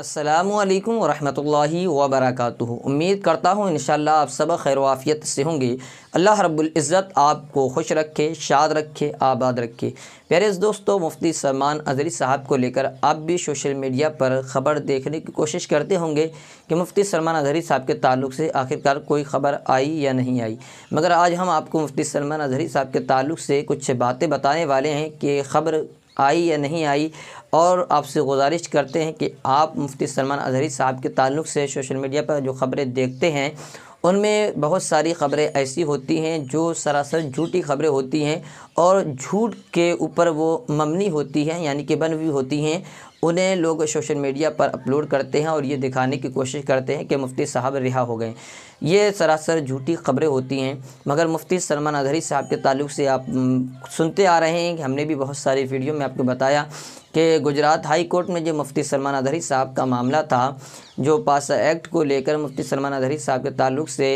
असलकम वरहमल वबरक उम्मीद करता हूँ इन आप सब खैर वाफ़ियत से होंगे अल्लाह रब्ज़त आपको खुश रखे शाद रखे आबाद रखे प्यारे दोस्तों मुफ्ती सलमान अजहरी साहब को लेकर आप भी सोशल मीडिया पर ख़बर देखने की कोशिश करते होंगे कि मुफ्ती सलमान अजहरी साहब के तल्ल से आखिरकार कोई ख़बर आई या नहीं आई मगर आज हम आपको मुफ्ती सलमान अजहरी साहब के तल्ल से कुछ बातें बताने वाले हैं कि खबर आई या नहीं आई और आपसे गुजारिश करते हैं कि आप मुफ्ती सलमान अजहरी साहब के ताल्लुक से सोशल मीडिया पर जो ख़बरें देखते हैं उनमें बहुत सारी ख़बरें ऐसी होती हैं जो सरासर झूठी खबरें होती हैं और झूठ के ऊपर वो ममनी होती हैं यानी कि बन हुई होती हैं उन्हें लोग सोशल मीडिया पर अपलोड करते हैं और ये दिखाने की कोशिश करते हैं कि मुफ्ती साहब रिहा हो गए ये सरासर झूठी खबरें होती हैं मगर मुफ्ती सलमान अधरी साहब के ताल्लुक से आप सुनते आ रहे हैं कि हमने भी बहुत सारी वीडियो में आपको बताया कि गुजरात हाई कोर्ट में जो मुफ्ती सलमान अधरी साहब का मामला था जो पासा एक्ट को लेकर मुफ्ती सलमान अधरी साहब के ताल्लुक से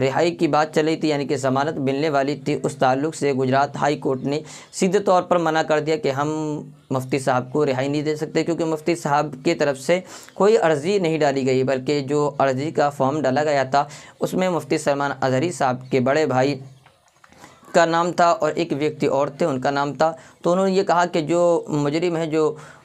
रिहाई की बात चली थी यानी कि जमानत मिलने वाली थी उस ताल्लुक से गुजरात हाई कोर्ट ने सीधे तौर पर मना कर दिया कि हम मुफ्ती साहब को रिहाई नहीं दे सकते क्योंकि मुफ्ती साहब की तरफ से कोई अर्ज़ी नहीं डाली गई बल्कि जो अर्ज़ी का फॉर्म डाला गया था उसमें मुफ्ती सलमान अजहरी साहब के बड़े भाई का नाम था और एक व्यक्ति और थे उनका नाम था तो उन्होंने ये कहा कि जो मुजरिम है जो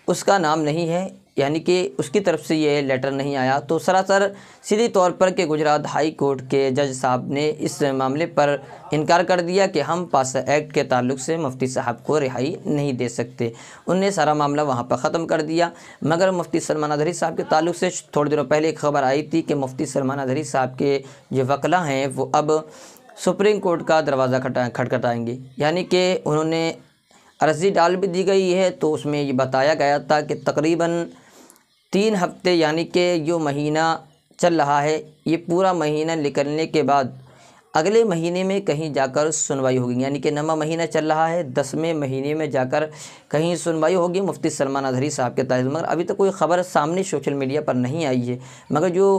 उसका नाम नहीं है यानी कि उसकी तरफ से ये लेटर नहीं आया तो सरासर सीधे तौर पर कि गुजरात हाई कोर्ट के जज साहब ने इस मामले पर इनकार कर दिया कि हम पास एक्ट के ताल्लुक से मुफ्ती साहब को रिहाई नहीं दे सकते उनने सारा मामला वहाँ पर ख़त्म कर दिया मगर मुफ्ती सलमान अधरी साहब के ताल्लुक से थोड़ी दिनों पहले एक खबर आई थी कि मुफ्ती सलमान अधरी साहब के जो वकला हैं वो अब सुप्रीम कोर्ट का दरवाज़ा खटखटाएंगे यानी कि उन्होंने अर्जी डाल भी दी गई है तो उसमें ये बताया गया था कि तकरीबन तीन हफ्ते यानी कि जो महीना चल रहा है ये पूरा महीना निकलने के बाद अगले महीने में कहीं जाकर सुनवाई होगी यानी कि नवा महीना चल रहा है दसवें महीने में जाकर कहीं सुनवाई होगी मुफ्ती सलमान अजहरी साहब के तहत मगर अभी तक तो कोई ख़बर सामने सोशल मीडिया पर नहीं आई है मगर जो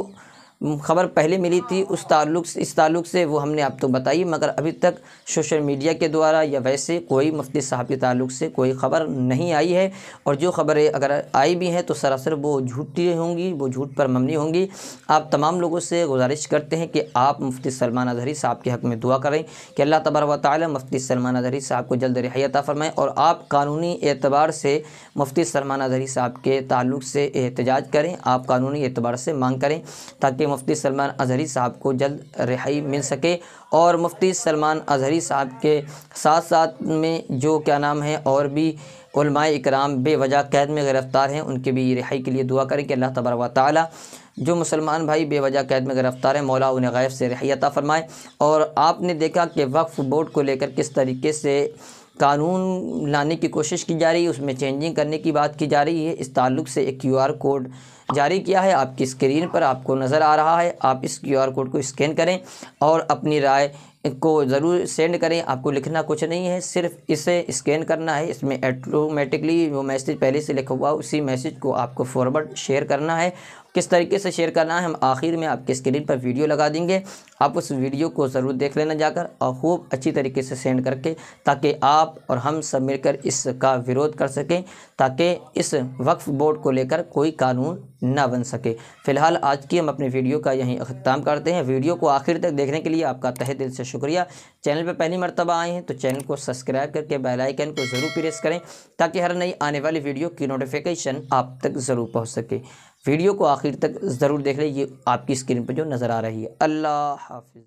खबर पहले मिली थी उस ताल्लुक से इस ताल्लुक से वो हमने आप तो बताई मगर अभी तक सोशल मीडिया के द्वारा या वैसे कोई मुफ्ती साहब के ताल्लुक से कोई ख़बर नहीं आई है और जो ख़बरें अगर आई भी हैं तो सरासर वो झूठी होंगी वो झूठ पर मबनी होंगी आप तमाम लोगों से गुजारिश करते हैं कि आप मुफ्ती सलमान अधहरी साहब के हक़ में दुआ करें कि अल्लाह तबर व ताली मुफ्ती सलमान अधहरी साहब को जल्द रिहायता फरमाएँ और आप कानूनी एतबार से मुफ्ती सलमान अधहरी साहब के ताल्लुक से एहतजाज करें आप कानूनी एतबार से मांग करें ताकि मुफ्ती सलमान अजहरी साहब को जल्द रिहाई मिल सके और मुफ्ती सलमान अजहरी साहब के साथ साथ में जो क्या नाम है और भी इकराम बेवजह कैद में गिरफ़्तार हैं उनके भी रिहाई के लिए दुआ करें कि अल्लाह तबारा ताली जो मुसलमान भाई बेवजह कैद में गिरफ़्तार हैं मौला उन्हें गैब से रहियता फरमाए और आपने देखा कि वक्फ बोर्ड को लेकर किस तरीके से कानून लाने की कोशिश की जा रही है उसमें चेंजिंग करने की बात की जा रही है इस ताल्लुक़ से एक क्यू आर कोड जारी किया है आपकी स्क्रीन पर आपको नज़र आ रहा है आप इस क्यू कोड को स्कैन करें और अपनी राय को ज़रूर सेंड करें आपको लिखना कुछ नहीं है सिर्फ इसे स्कैन करना है इसमें ऑटोमेटिकली वो मैसेज पहले से लिखा हुआ उसी मैसेज को आपको फॉरवर्ड शेयर करना है किस तरीके से शेयर करना है हम आखिर में आपके स्क्रीन पर वीडियो लगा देंगे आप उस वीडियो को ज़रूर देख लेना जाकर और खूब अच्छी तरीके से सेंड करके ताकि आप और हम सब मिलकर इसका विरोध कर सकें ताकि इस वक्फ बोर्ड को लेकर कोई कानून ना बन सके फ़िलहाल आज की हम अपने वीडियो का यहीं अख्ताम करते हैं वीडियो को आखिर तक देखने के लिए आपका तहे दिल से शुक्रिया चैनल पर पहली मरतबा आए हैं तो चैनल को सब्सक्राइब करके बेलाइकन को ज़रूर प्रेस करें ताकि हर नई आने वाली वीडियो की नोटिफिकेशन आप तक ज़रूर पहुँच सके वीडियो को आखिर तक ज़रूर देख लें ये आपकी स्क्रीन पर जो नज़र आ रही है अल्लाह हाफिज़